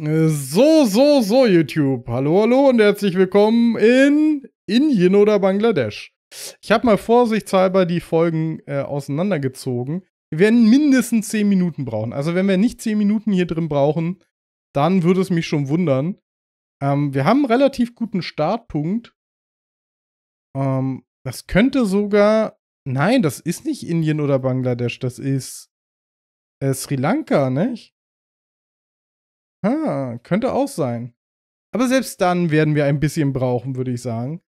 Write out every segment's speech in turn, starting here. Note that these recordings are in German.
So, so, so, YouTube. Hallo, hallo und herzlich willkommen in Indien oder Bangladesch. Ich habe mal vorsichtshalber die Folgen äh, auseinandergezogen. Wir werden mindestens 10 Minuten brauchen. Also, wenn wir nicht 10 Minuten hier drin brauchen, dann würde es mich schon wundern. Ähm, wir haben einen relativ guten Startpunkt. Ähm, das könnte sogar. Nein, das ist nicht Indien oder Bangladesch, das ist äh, Sri Lanka, nicht? Ah, könnte auch sein. Aber selbst dann werden wir ein bisschen brauchen, würde ich sagen.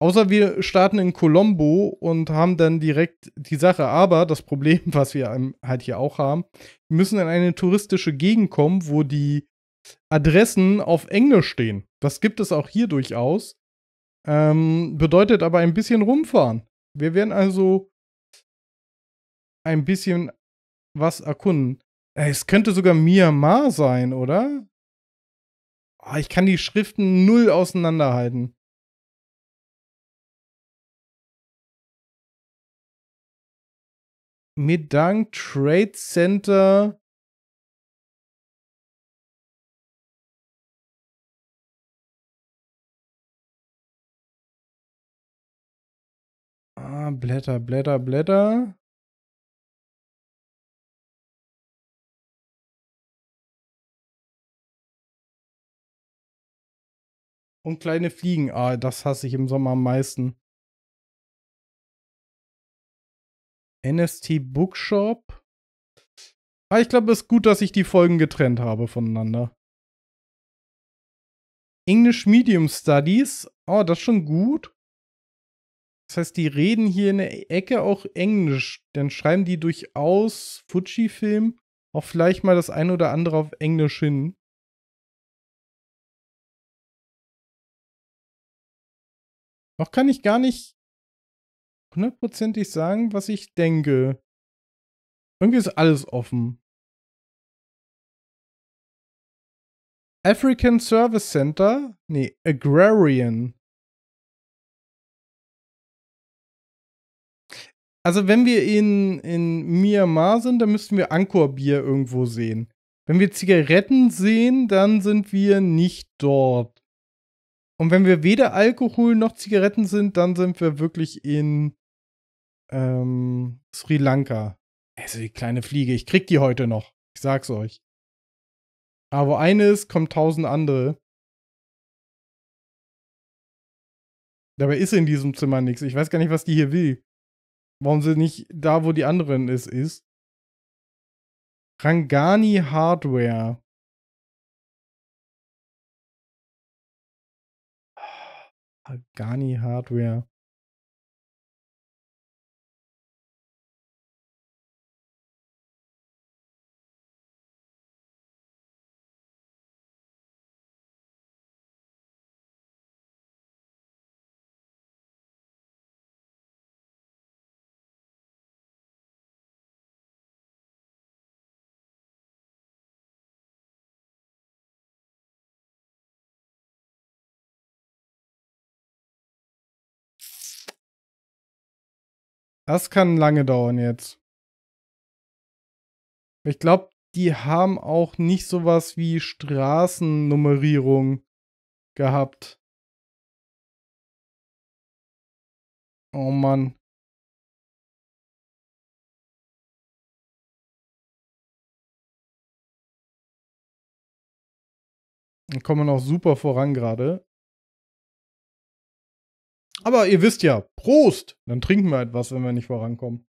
Außer wir starten in Colombo und haben dann direkt die Sache. Aber das Problem, was wir ähm, halt hier auch haben, wir müssen in eine touristische Gegend kommen, wo die Adressen auf Englisch stehen. Das gibt es auch hier durchaus. Ähm, bedeutet aber ein bisschen rumfahren. Wir werden also ein bisschen was erkunden. Es könnte sogar Myanmar sein, oder? Oh, ich kann die Schriften null auseinanderhalten. Medang Trade Center. Ah, Blätter, Blätter, Blätter. und kleine Fliegen. Ah, das hasse ich im Sommer am meisten. NST Bookshop. Ah, ich glaube, es ist gut, dass ich die Folgen getrennt habe voneinander. English Medium Studies. Oh, das ist schon gut. Das heißt, die reden hier in der Ecke auch Englisch. Dann schreiben die durchaus Fuji-Film auch vielleicht mal das ein oder andere auf Englisch hin. Noch kann ich gar nicht hundertprozentig sagen, was ich denke. Irgendwie ist alles offen. African Service Center? Nee, Agrarian. Also wenn wir in, in Myanmar sind, dann müssten wir Angkor-Bier irgendwo sehen. Wenn wir Zigaretten sehen, dann sind wir nicht dort. Und wenn wir weder Alkohol noch Zigaretten sind, dann sind wir wirklich in ähm, Sri Lanka. Also die kleine Fliege, ich krieg die heute noch. Ich sag's euch. Aber wo eine ist, kommen tausend andere. Dabei ist in diesem Zimmer nichts. Ich weiß gar nicht, was die hier will. Warum sie nicht da, wo die anderen ist, ist. Rangani Hardware. Agani Hardware Das kann lange dauern jetzt. Ich glaube, die haben auch nicht sowas wie Straßennummerierung gehabt. Oh Mann. Dann kommen wir noch super voran gerade. Aber ihr wisst ja, Prost! Dann trinken wir etwas, wenn wir nicht vorankommen.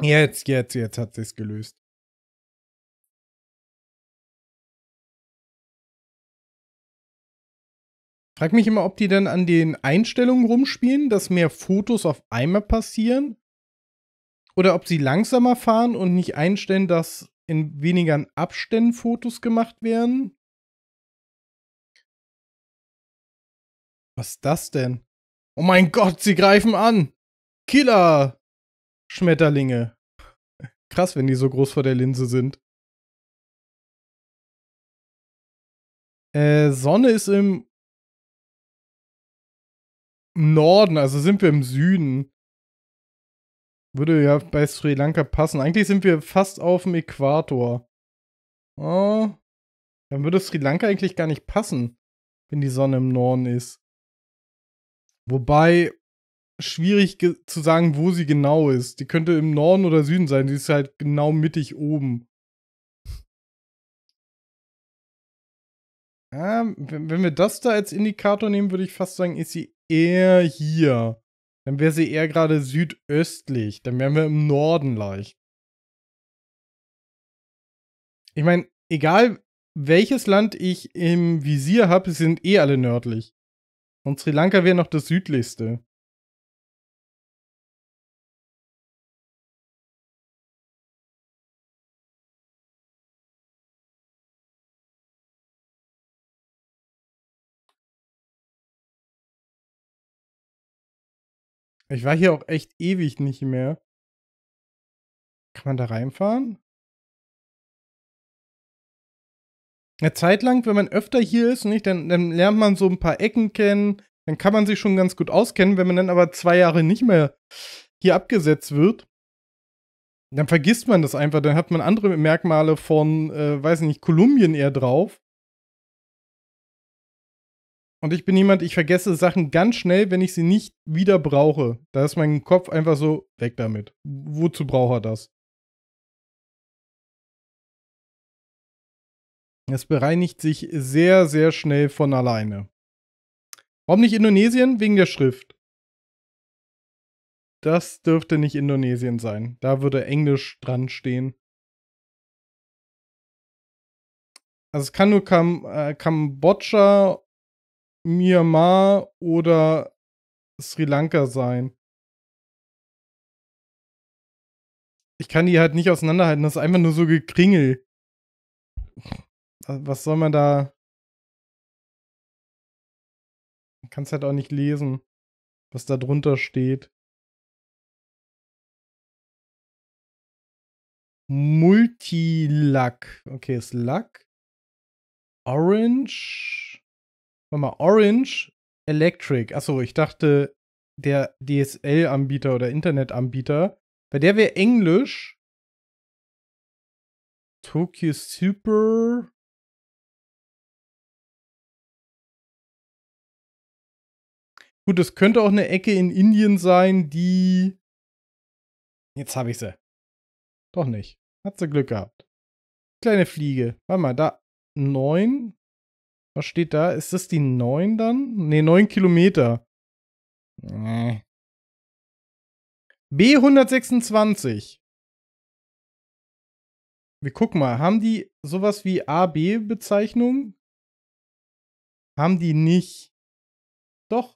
Jetzt, jetzt, jetzt hat sich's gelöst. Frag mich immer, ob die dann an den Einstellungen rumspielen, dass mehr Fotos auf einmal passieren. Oder ob sie langsamer fahren und nicht einstellen, dass in weniger Abständen Fotos gemacht werden. Was ist das denn? Oh mein Gott, sie greifen an! Killer! Schmetterlinge. Krass, wenn die so groß vor der Linse sind. Äh, Sonne ist im Norden, also sind wir im Süden. Würde ja bei Sri Lanka passen. Eigentlich sind wir fast auf dem Äquator. Oh. Dann würde Sri Lanka eigentlich gar nicht passen, wenn die Sonne im Norden ist. Wobei schwierig zu sagen, wo sie genau ist. Die könnte im Norden oder Süden sein. Sie ist halt genau mittig oben. Ja, ähm, wenn wir das da als Indikator nehmen, würde ich fast sagen, ist sie eher hier. Dann wäre sie eher gerade südöstlich. Dann wären wir im Norden leicht. Ich meine, egal welches Land ich im Visier habe, sind eh alle nördlich. Und Sri Lanka wäre noch das südlichste. Ich war hier auch echt ewig nicht mehr. Kann man da reinfahren? eine Zeit lang, wenn man öfter hier ist, nicht, dann, dann lernt man so ein paar Ecken kennen, dann kann man sich schon ganz gut auskennen. Wenn man dann aber zwei Jahre nicht mehr hier abgesetzt wird, dann vergisst man das einfach. Dann hat man andere Merkmale von, äh, weiß nicht, Kolumbien eher drauf. Und ich bin jemand, ich vergesse Sachen ganz schnell, wenn ich sie nicht wieder brauche. Da ist mein Kopf einfach so weg damit. Wozu braucht er das? Es bereinigt sich sehr, sehr schnell von alleine. Warum nicht Indonesien? Wegen der Schrift. Das dürfte nicht Indonesien sein. Da würde Englisch dran stehen. Also es kann nur Kam äh, Kambodscha, Myanmar oder Sri Lanka sein. Ich kann die halt nicht auseinanderhalten. Das ist einfach nur so gekringel was soll man da? Man kann es halt auch nicht lesen, was da drunter steht. Multilack. Okay, ist Lack. Orange. Warte mal, Orange Electric. Achso, ich dachte, der DSL-Anbieter oder Internet-Anbieter. Bei der wäre Englisch. Tokyo Super. Gut, es könnte auch eine Ecke in Indien sein, die. Jetzt habe ich sie. Doch nicht. Hat sie Glück gehabt. Kleine Fliege. Warte mal, da. Neun. Was steht da? Ist das die neun dann? Ne, neun Kilometer. Nee. B126. Wir gucken mal, haben die sowas wie AB-Bezeichnung? Haben die nicht. Doch,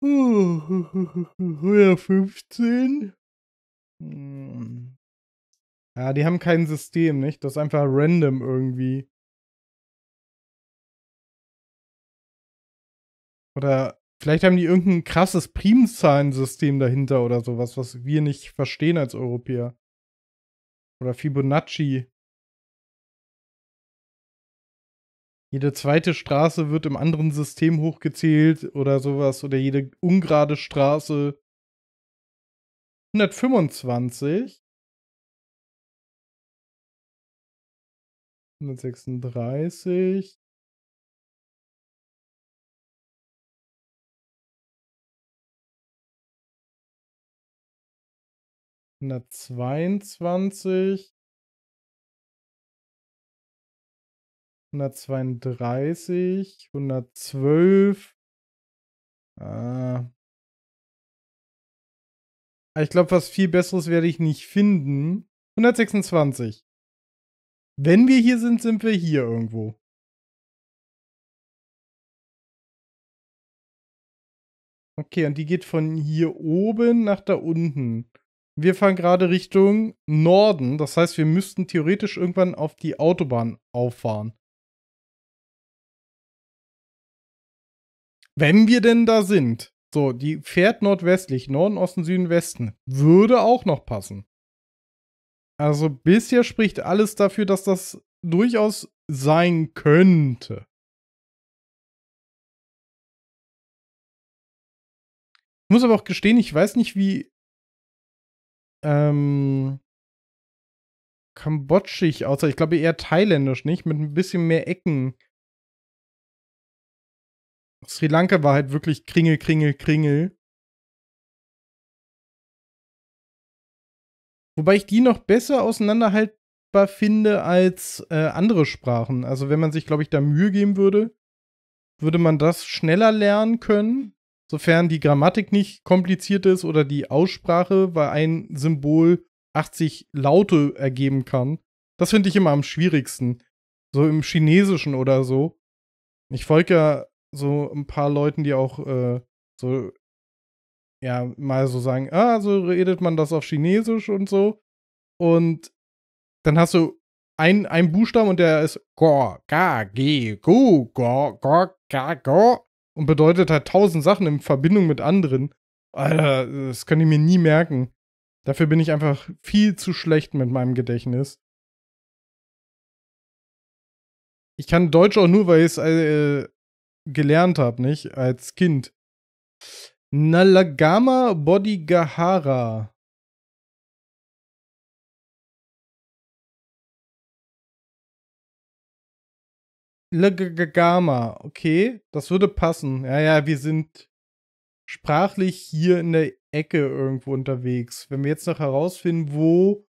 Oder 15? Hm. Ja, die haben kein System, nicht? Das ist einfach random irgendwie. Oder vielleicht haben die irgendein krasses Primzahlensystem dahinter oder sowas, was wir nicht verstehen als Europäer. Oder Fibonacci. jede zweite Straße wird im anderen System hochgezählt oder sowas oder jede ungerade Straße 125 136 122 132, 112. Äh ich glaube, was viel Besseres werde ich nicht finden. 126. Wenn wir hier sind, sind wir hier irgendwo. Okay, und die geht von hier oben nach da unten. Wir fahren gerade Richtung Norden. Das heißt, wir müssten theoretisch irgendwann auf die Autobahn auffahren. Wenn wir denn da sind, so, die fährt nordwestlich, Norden, Osten, Süden, Westen, würde auch noch passen. Also bisher spricht alles dafür, dass das durchaus sein könnte. Ich muss aber auch gestehen, ich weiß nicht, wie ähm, kambodschisch, außer Ich glaube eher thailändisch, nicht? Mit ein bisschen mehr Ecken Sri Lanka war halt wirklich Kringel, Kringel, Kringel. Wobei ich die noch besser auseinanderhaltbar finde als äh, andere Sprachen. Also wenn man sich, glaube ich, da Mühe geben würde, würde man das schneller lernen können, sofern die Grammatik nicht kompliziert ist oder die Aussprache, weil ein Symbol 80 Laute ergeben kann. Das finde ich immer am schwierigsten. So im Chinesischen oder so. Ich folge ja so ein paar Leuten, die auch äh, so, ja, mal so sagen, ah, so redet man das auf Chinesisch und so. Und dann hast du ein, ein Buchstaben und der ist Go, Ga, Ge, Go, Go, Go, Ga, Go und bedeutet halt tausend Sachen in Verbindung mit anderen. Alter, das kann ich mir nie merken. Dafür bin ich einfach viel zu schlecht mit meinem Gedächtnis. Ich kann Deutsch auch nur, weil ich es äh, gelernt habe, nicht? Als Kind. Nalagama Bodigahara. Lagama, okay, das würde passen. Ja, ja, wir sind sprachlich hier in der Ecke irgendwo unterwegs. Wenn wir jetzt noch herausfinden, wo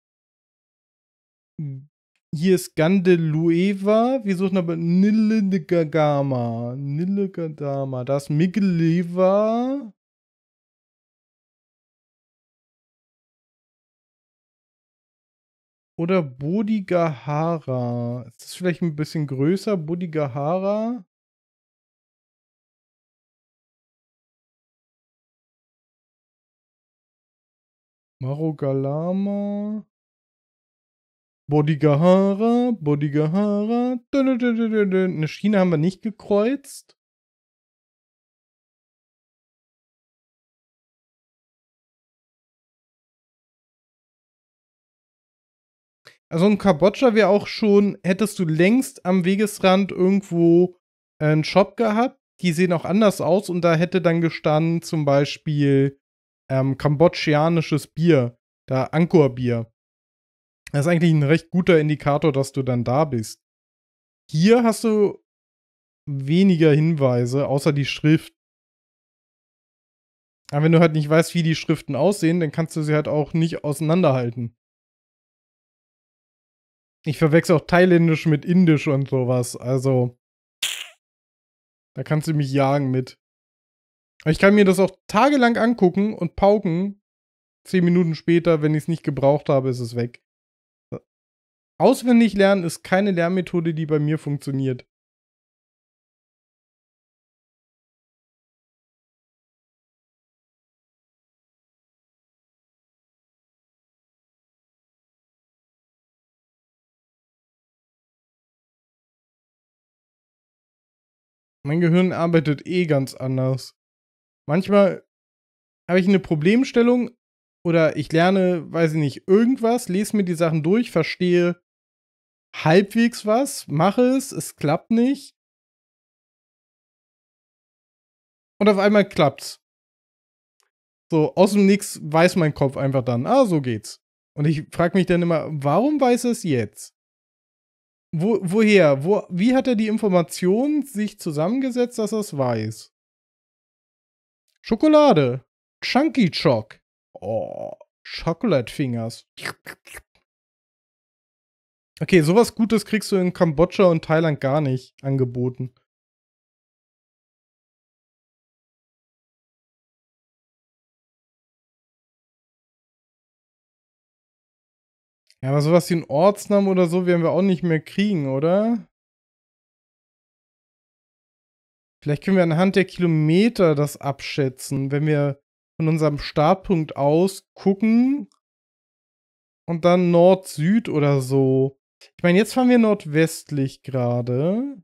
hier ist Gandelueva. Wir suchen aber Nillegagama. Nillegagama. Da ist Migleva. Oder Bodhigahara. Ist das vielleicht ein bisschen größer? Bodhigahara. Marogalama. Bodhigahara, Bodhigahara. Eine Schiene haben wir nicht gekreuzt. Also ein Kabotscha wäre auch schon, hättest du längst am Wegesrand irgendwo einen Shop gehabt. Die sehen auch anders aus und da hätte dann gestanden zum Beispiel ähm, kambodschanisches Bier, da Angkor-Bier. Das ist eigentlich ein recht guter Indikator, dass du dann da bist. Hier hast du weniger Hinweise, außer die Schrift. Aber wenn du halt nicht weißt, wie die Schriften aussehen, dann kannst du sie halt auch nicht auseinanderhalten. Ich verwechsel auch Thailändisch mit Indisch und sowas. Also, da kannst du mich jagen mit. ich kann mir das auch tagelang angucken und pauken. Zehn Minuten später, wenn ich es nicht gebraucht habe, ist es weg. Auswendig lernen ist keine Lernmethode, die bei mir funktioniert. Mein Gehirn arbeitet eh ganz anders. Manchmal habe ich eine Problemstellung oder ich lerne, weiß ich nicht, irgendwas, lese mir die Sachen durch, verstehe halbwegs was, mache es, es klappt nicht. Und auf einmal klappt's. So, aus dem Nix weiß mein Kopf einfach dann, ah, so geht's. Und ich frage mich dann immer, warum weiß es jetzt? Wo, woher? Wo, wie hat er die Information sich zusammengesetzt, dass er es weiß? Schokolade. Chunky Choc. Oh, Chocolate Fingers. Okay, sowas Gutes kriegst du in Kambodscha und Thailand gar nicht angeboten. Ja, aber sowas wie einen Ortsnamen oder so werden wir auch nicht mehr kriegen, oder? Vielleicht können wir anhand der Kilometer das abschätzen, wenn wir von unserem Startpunkt aus gucken und dann Nord-Süd oder so. Ich meine, jetzt fahren wir nordwestlich gerade.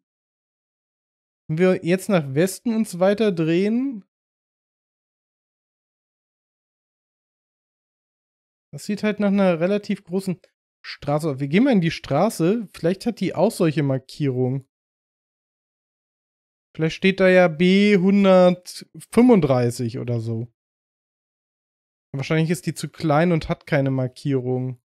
Wenn wir jetzt nach Westen uns weiter drehen. Das sieht halt nach einer relativ großen Straße aus. Wir gehen mal in die Straße. Vielleicht hat die auch solche Markierungen. Vielleicht steht da ja B135 oder so. Wahrscheinlich ist die zu klein und hat keine Markierungen.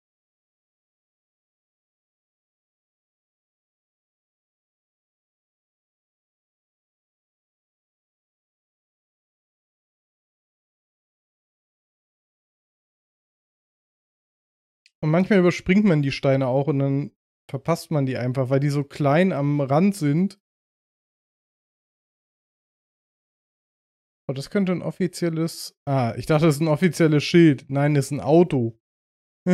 Und manchmal überspringt man die Steine auch und dann verpasst man die einfach, weil die so klein am Rand sind. Oh, das könnte ein offizielles. Ah, ich dachte, das ist ein offizielles Schild. Nein, das ist ein Auto. oh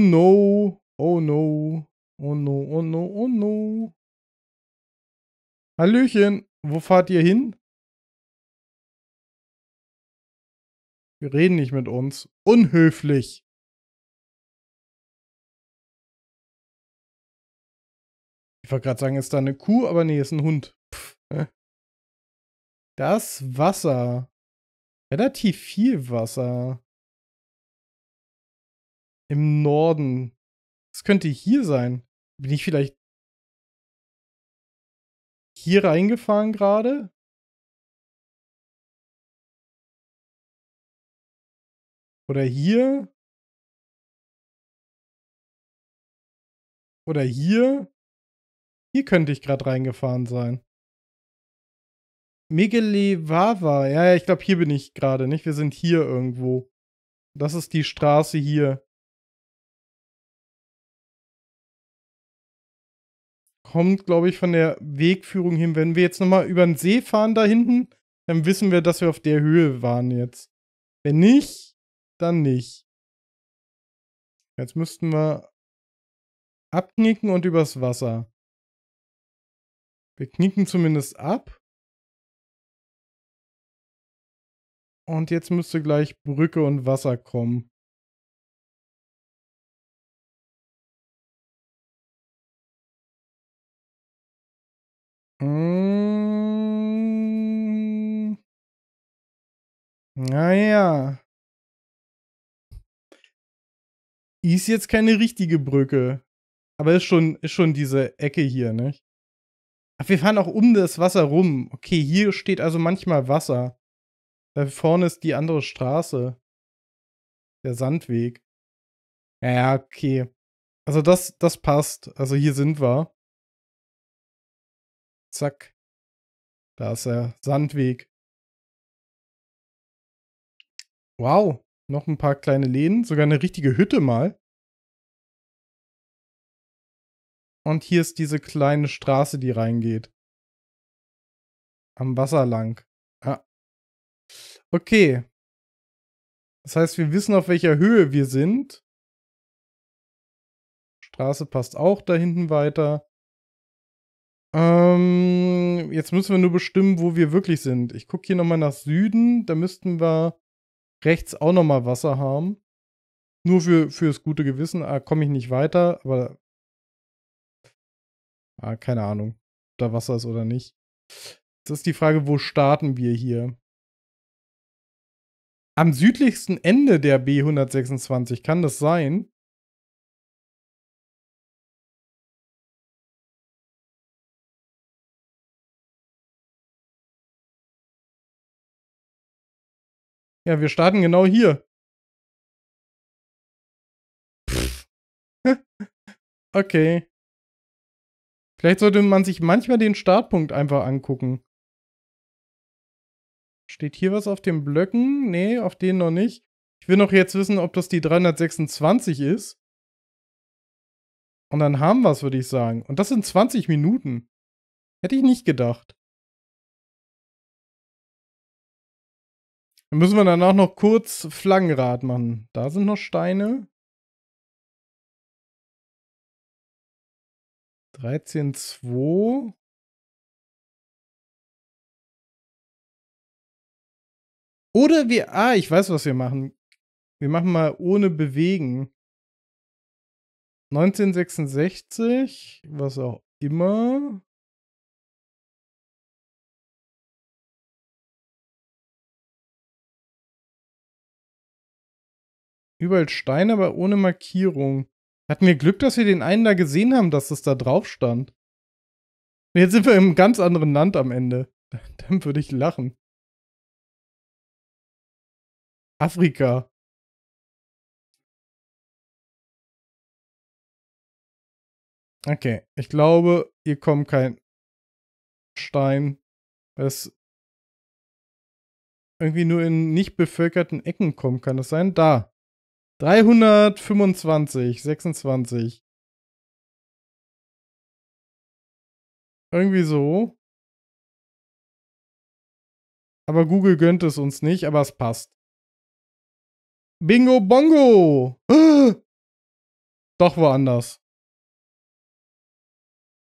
no. Oh no. Oh no, oh no, oh no. Hallöchen, wo fahrt ihr hin? Wir reden nicht mit uns. Unhöflich. Ich wollte gerade sagen, ist da eine Kuh, aber nee, ist ein Hund. Pff, Das Wasser. Relativ viel Wasser. Im Norden. Das könnte hier sein. Bin ich vielleicht hier reingefahren gerade? Oder hier. Oder hier. Hier könnte ich gerade reingefahren sein. Megelevava. Ja, ja, ich glaube, hier bin ich gerade, nicht? Wir sind hier irgendwo. Das ist die Straße hier. Kommt, glaube ich, von der Wegführung hin. Wenn wir jetzt nochmal über den See fahren da hinten, dann wissen wir, dass wir auf der Höhe waren jetzt. Wenn nicht, dann nicht. Jetzt müssten wir abknicken und übers Wasser. Wir knicken zumindest ab. Und jetzt müsste gleich Brücke und Wasser kommen. Mmh. Naja. Ist jetzt keine richtige Brücke. Aber ist schon, ist schon diese Ecke hier, nicht? Ach, wir fahren auch um das Wasser rum. Okay, hier steht also manchmal Wasser. Da vorne ist die andere Straße. Der Sandweg. Ja, ja, okay. Also das, das passt. Also hier sind wir. Zack. Da ist der Sandweg. Wow noch ein paar kleine Läden, sogar eine richtige Hütte mal. Und hier ist diese kleine Straße, die reingeht. Am Wasser lang. Ah. Okay. Das heißt, wir wissen, auf welcher Höhe wir sind. Straße passt auch da hinten weiter. Ähm, jetzt müssen wir nur bestimmen, wo wir wirklich sind. Ich gucke hier nochmal nach Süden. Da müssten wir rechts auch nochmal Wasser haben. Nur für, fürs gute Gewissen, ah, komme ich nicht weiter, aber ah, keine Ahnung, ob da Wasser ist oder nicht. Das ist die Frage, wo starten wir hier? Am südlichsten Ende der B126 kann das sein? Ja, wir starten genau hier. Pff. okay. Vielleicht sollte man sich manchmal den Startpunkt einfach angucken. Steht hier was auf den Blöcken? Nee, auf denen noch nicht. Ich will noch jetzt wissen, ob das die 326 ist. Und dann haben wir es, würde ich sagen. Und das sind 20 Minuten. Hätte ich nicht gedacht. Dann müssen wir danach noch kurz Flaggenrad machen. Da sind noch Steine. 13,2. Oder wir. Ah, ich weiß, was wir machen. Wir machen mal ohne bewegen. 1966, was auch immer. Überall Steine, aber ohne Markierung. Hatten wir Glück, dass wir den einen da gesehen haben, dass das da drauf stand. Und jetzt sind wir im ganz anderen Land am Ende. Dann würde ich lachen. Afrika. Okay, ich glaube, hier kommt kein Stein. Es irgendwie nur in nicht bevölkerten Ecken kommen kann. Das sein? Da. 325, 26. Irgendwie so. Aber Google gönnt es uns nicht, aber es passt. Bingo Bongo! Doch woanders.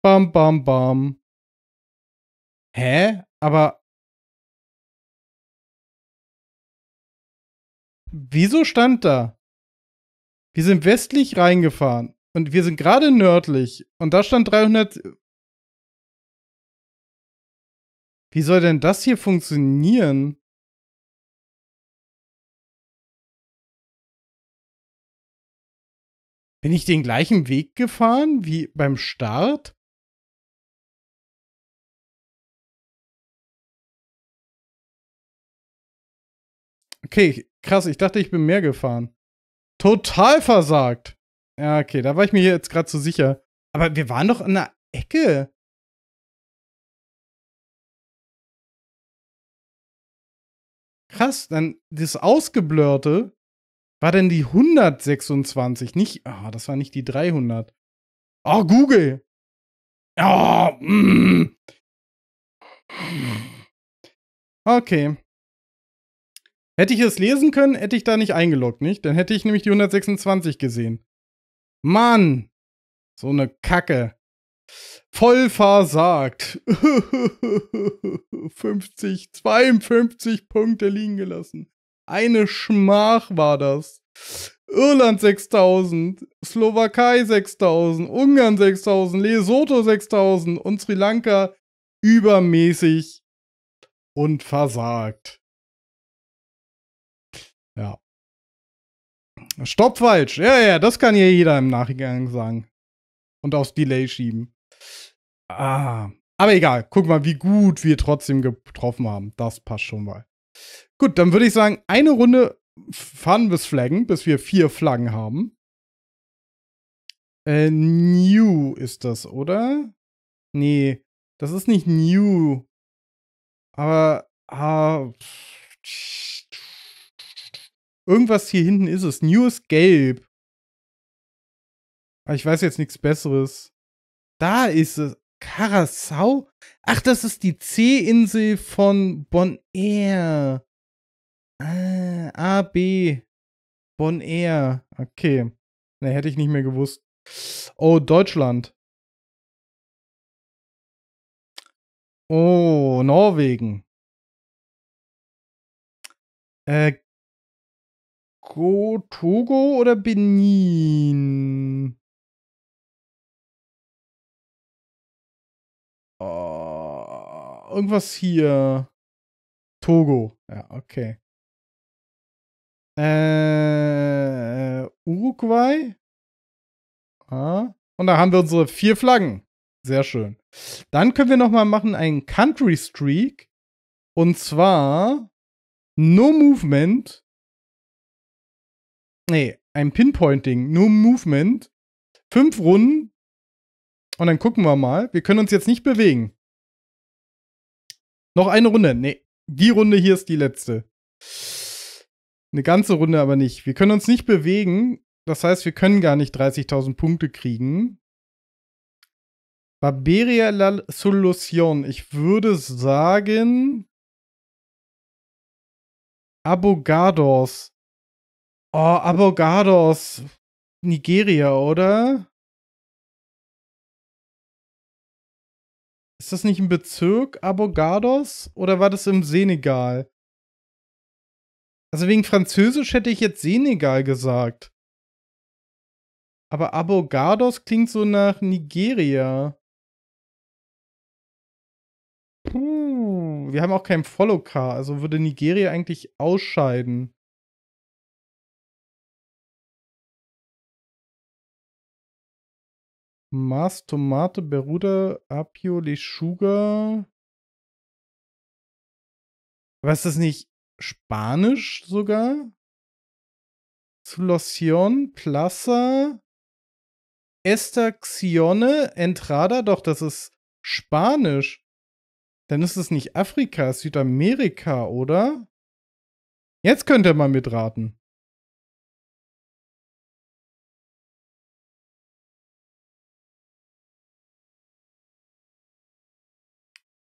Bam, bam, bam. Hä? Aber. Wieso stand da? Wir sind westlich reingefahren und wir sind gerade nördlich und da stand 300. Wie soll denn das hier funktionieren? Bin ich den gleichen Weg gefahren wie beim Start? Okay, krass, ich dachte, ich bin mehr gefahren total versagt. Ja, okay, da war ich mir jetzt gerade so sicher. Aber wir waren doch an der Ecke. Krass, dann das Ausgeblörte war denn die 126, nicht. Ah, oh, das war nicht die 300. Oh, ah, Google! Oh, mm. Okay. Hätte ich es lesen können, hätte ich da nicht eingeloggt, nicht? Dann hätte ich nämlich die 126 gesehen. Mann! So eine Kacke. Voll versagt. 50, 52 Punkte liegen gelassen. Eine Schmach war das. Irland 6000, Slowakei 6000, Ungarn 6000, Lesotho 6000 und Sri Lanka übermäßig und versagt. Ja. Stopp falsch. Ja, ja, das kann hier jeder im Nachhinein sagen. Und aufs Delay schieben. Ah. Aber egal, guck mal, wie gut wir trotzdem getroffen haben. Das passt schon mal. Gut, dann würde ich sagen, eine Runde fahren bis Flaggen, bis wir vier Flaggen haben. Äh, new ist das, oder? Nee, das ist nicht New. Aber. Ah, pff, Irgendwas hier hinten ist es. News gelb. Aber ah, ich weiß jetzt nichts Besseres. Da ist es. Karasau? Ach, das ist die C-Insel von Bonaire. Ah, A, B. Bonaire. Okay. Ne, hätte ich nicht mehr gewusst. Oh, Deutschland. Oh, Norwegen. Äh, Go Togo oder Benin? Oh, irgendwas hier. Togo. Ja, okay. Äh, Uruguay. Ah. Und da haben wir unsere vier Flaggen. Sehr schön. Dann können wir nochmal machen einen Country Streak. Und zwar No Movement nee, ein Pinpointing, nur Movement. Fünf Runden und dann gucken wir mal. Wir können uns jetzt nicht bewegen. Noch eine Runde. Nee, die Runde hier ist die letzte. Eine ganze Runde aber nicht. Wir können uns nicht bewegen. Das heißt, wir können gar nicht 30.000 Punkte kriegen. Barberia la Solution. Ich würde sagen. Abogados. Oh, Abogados. Nigeria, oder? Ist das nicht ein Bezirk, Abogados? Oder war das im Senegal? Also wegen Französisch hätte ich jetzt Senegal gesagt. Aber Abogados klingt so nach Nigeria. Puh, wir haben auch kein Follow-Car, also würde Nigeria eigentlich ausscheiden. Mars, Tomate, Beruda, Apio, Lechuga. Aber ist das nicht Spanisch sogar? Solution, Plaza, Estacione, Entrada. Doch, das ist Spanisch. Dann ist es nicht Afrika, Südamerika, oder? Jetzt könnt ihr mal mitraten.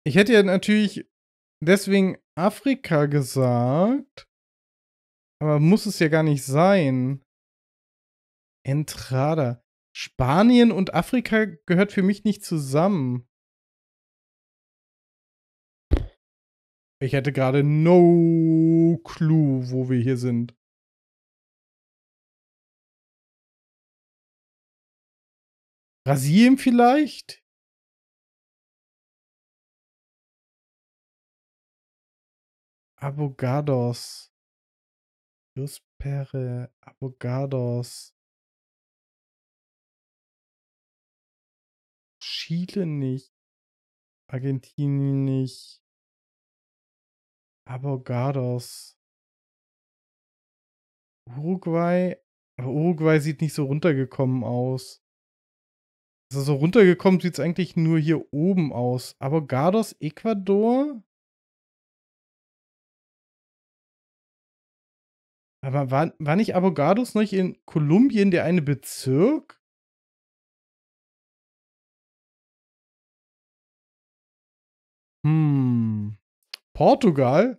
Ich hätte ja natürlich deswegen Afrika gesagt, aber muss es ja gar nicht sein. Entrada. Spanien und Afrika gehört für mich nicht zusammen. Ich hätte gerade no clue, wo wir hier sind. Brasilien vielleicht? Avogados. Nussperre, Avogados. Chile nicht. Argentinien nicht. Avogados. Uruguay. Aber Uruguay sieht nicht so runtergekommen aus. Also so runtergekommen sieht es eigentlich nur hier oben aus. Avogados, Ecuador. Aber war, war nicht Avogados noch in Kolumbien der eine Bezirk? Hm. Portugal?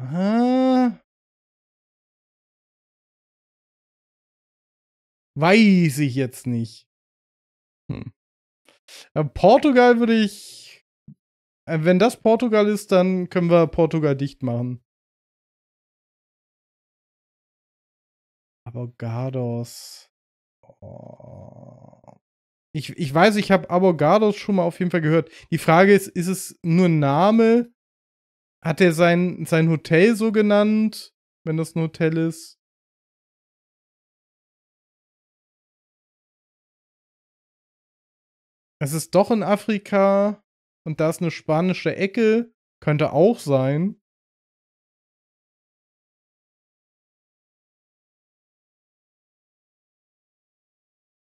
Ah. Weiß ich jetzt nicht. Hm. Äh, Portugal würde ich. Äh, wenn das Portugal ist, dann können wir Portugal dicht machen. Avogados. Oh. Ich, ich weiß, ich habe Avogados schon mal auf jeden Fall gehört. Die Frage ist, ist es nur ein Name? Hat er sein, sein Hotel so genannt, wenn das ein Hotel ist? Es ist doch in Afrika und da ist eine spanische Ecke. Könnte auch sein.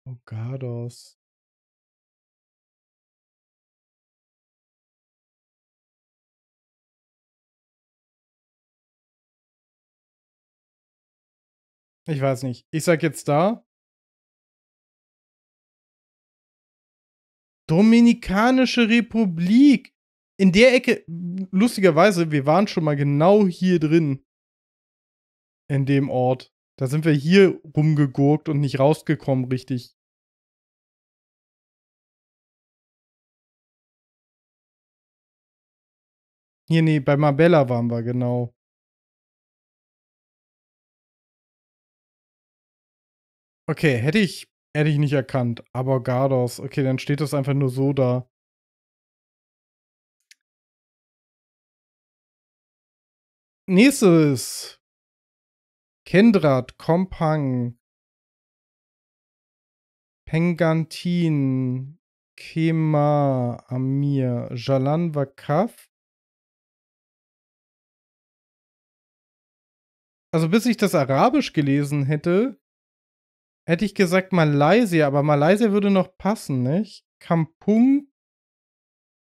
Barbados Ich weiß nicht. Ich sag jetzt da. Dominikanische Republik. In der Ecke, lustigerweise, wir waren schon mal genau hier drin. In dem Ort. Da sind wir hier rumgegurkt und nicht rausgekommen, richtig. Hier, nee, bei Marbella waren wir, genau. Okay, hätte ich, hätte ich nicht erkannt. Aber Gardos, okay, dann steht das einfach nur so da. Nächstes Kendrat, Kompang, Pengantin, Kema, Amir, Jalan Vakaf. Also bis ich das Arabisch gelesen hätte, hätte ich gesagt Malaysia, aber Malaysia würde noch passen, nicht? Kampung.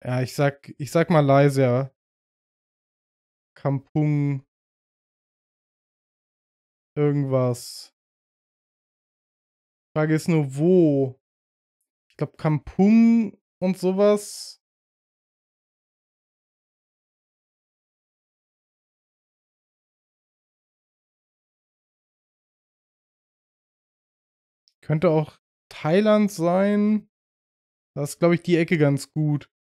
Ja, ich sag, ich sag Malaysia. Kampung irgendwas. Frage ist nur, wo? Ich glaube, Kampung und sowas. Könnte auch Thailand sein. Das ist, glaube ich, die Ecke ganz gut.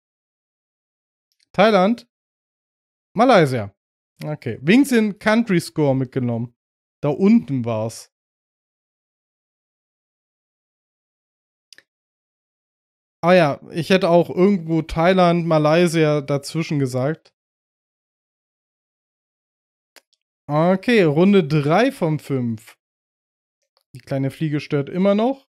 Thailand? Malaysia. Okay. Wings in Country Score mitgenommen. Da unten war's. Ah ja, ich hätte auch irgendwo Thailand, Malaysia dazwischen gesagt. Okay, Runde 3 von 5. Die kleine Fliege stört immer noch.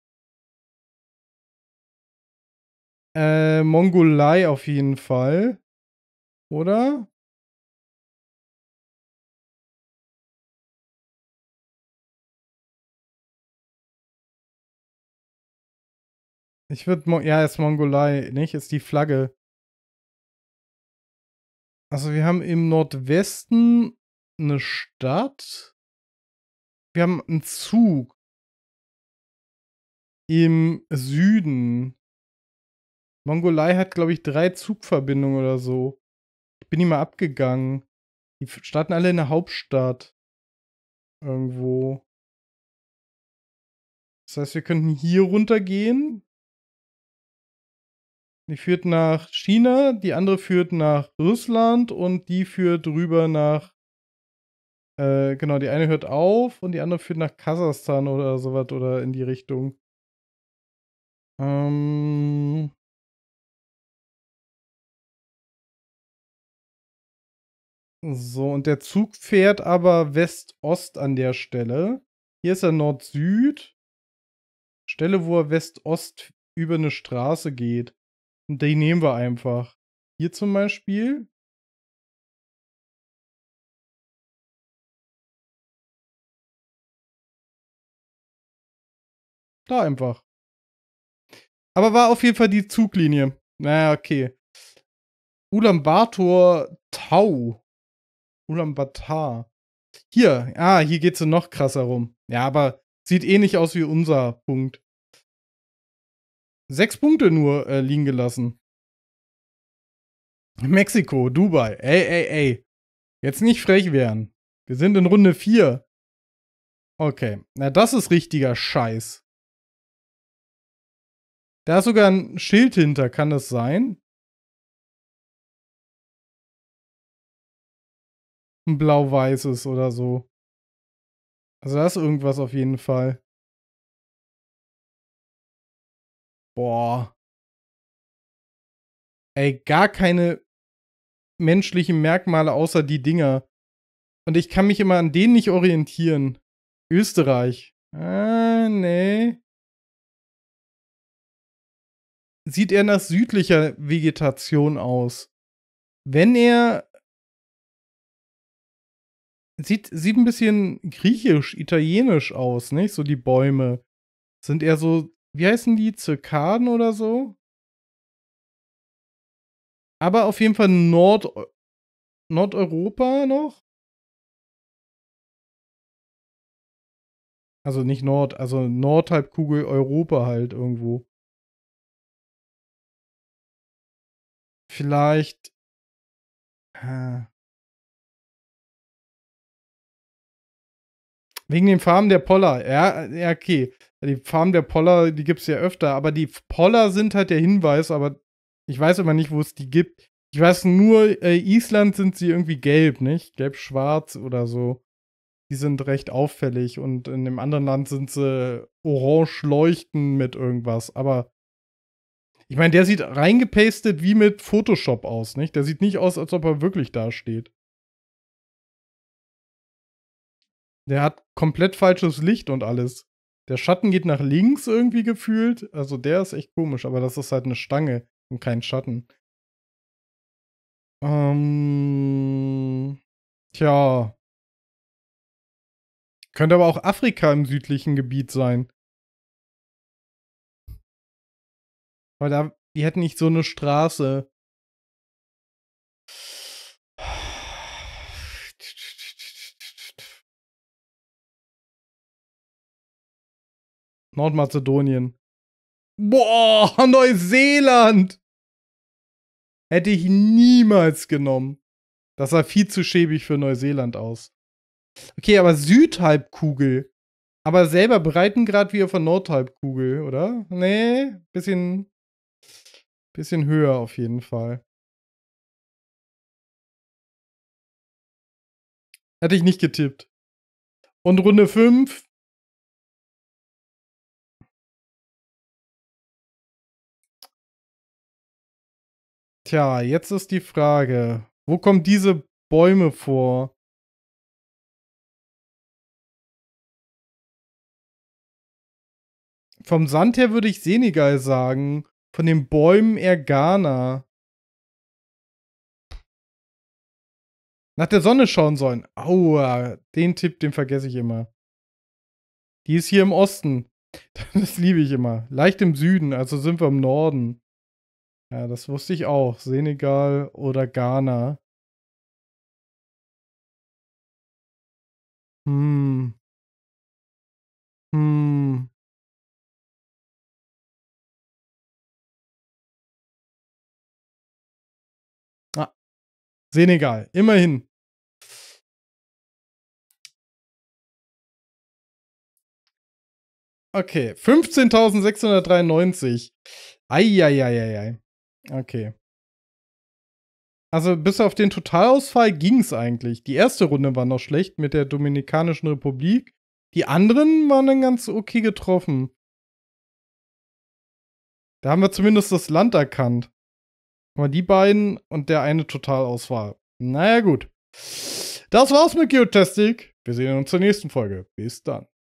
Äh, Mongolei auf jeden Fall. Oder? Ich würde, ja, ist Mongolei, nicht? Ist die Flagge. Also wir haben im Nordwesten eine Stadt. Wir haben einen Zug. Im Süden. Mongolei hat, glaube ich, drei Zugverbindungen oder so. Ich bin immer abgegangen. Die starten alle in der Hauptstadt. Irgendwo. Das heißt, wir könnten hier runtergehen. Die führt nach China, die andere führt nach Russland und die führt rüber nach. Äh, genau, die eine hört auf und die andere führt nach Kasachstan oder sowas oder in die Richtung. Ähm. So, und der Zug fährt aber West-Ost an der Stelle. Hier ist er Nord-Süd. Stelle, wo er West-Ost über eine Straße geht. Und die nehmen wir einfach. Hier zum Beispiel. Da einfach. Aber war auf jeden Fall die Zuglinie. Naja, okay. Ulaanbaatar Tau. Ulaanbaatar. Hier, ah, hier geht's noch krasser rum. Ja, aber sieht ähnlich eh aus wie unser Punkt sechs Punkte nur äh, liegen gelassen. Mexiko, Dubai, ey, ey, ey. Jetzt nicht frech werden. Wir sind in Runde 4. Okay, na das ist richtiger Scheiß. Da ist sogar ein Schild hinter, kann das sein? Ein blau-weißes oder so. Also da ist irgendwas auf jeden Fall. boah, ey, gar keine menschlichen Merkmale außer die Dinger. Und ich kann mich immer an denen nicht orientieren. Österreich. Ah, nee. Sieht er nach südlicher Vegetation aus? Wenn er. Sieht, sieht ein bisschen griechisch, italienisch aus, nicht? So die Bäume. Sind eher so wie heißen die? Zirkaden oder so? Aber auf jeden Fall Nord Nordeuropa noch. Also nicht Nord, also Nordhalbkugel Europa halt irgendwo. Vielleicht. Äh, wegen den Farben der Poller. Ja, ja, okay die Farm der Poller, die gibt es ja öfter, aber die Poller sind halt der Hinweis, aber ich weiß immer nicht, wo es die gibt. Ich weiß nur, äh, Island sind sie irgendwie gelb, nicht? Gelb-schwarz oder so. Die sind recht auffällig und in dem anderen Land sind sie orange leuchten mit irgendwas, aber ich meine, der sieht reingepastet wie mit Photoshop aus, nicht? Der sieht nicht aus, als ob er wirklich da steht. Der hat komplett falsches Licht und alles. Der Schatten geht nach links irgendwie gefühlt. Also der ist echt komisch, aber das ist halt eine Stange und kein Schatten. Ähm, tja. Könnte aber auch Afrika im südlichen Gebiet sein. Weil da, die hätten nicht so eine Straße. Nordmazedonien. Boah, Neuseeland! Hätte ich niemals genommen. Das sah viel zu schäbig für Neuseeland aus. Okay, aber Südhalbkugel. Aber selber gerade wie von Nordhalbkugel, oder? Nee, bisschen, bisschen höher auf jeden Fall. Hätte ich nicht getippt. Und Runde 5 Tja, jetzt ist die Frage, wo kommen diese Bäume vor? Vom Sand her würde ich Senegal sagen, von den Bäumen eher Ghana. Nach der Sonne schauen sollen. Aua, den Tipp, den vergesse ich immer. Die ist hier im Osten. Das liebe ich immer. Leicht im Süden, also sind wir im Norden. Ja, das wusste ich auch. Senegal oder Ghana. Hm. Hm. Ah, Senegal, immerhin. Okay, 15.693. Eieieiei. Okay. Also bis auf den Totalausfall ging es eigentlich. Die erste Runde war noch schlecht mit der Dominikanischen Republik. Die anderen waren dann ganz okay getroffen. Da haben wir zumindest das Land erkannt. Aber die beiden und der eine Totalausfall. Naja gut. Das war's mit Geotastic. Wir sehen uns zur nächsten Folge. Bis dann.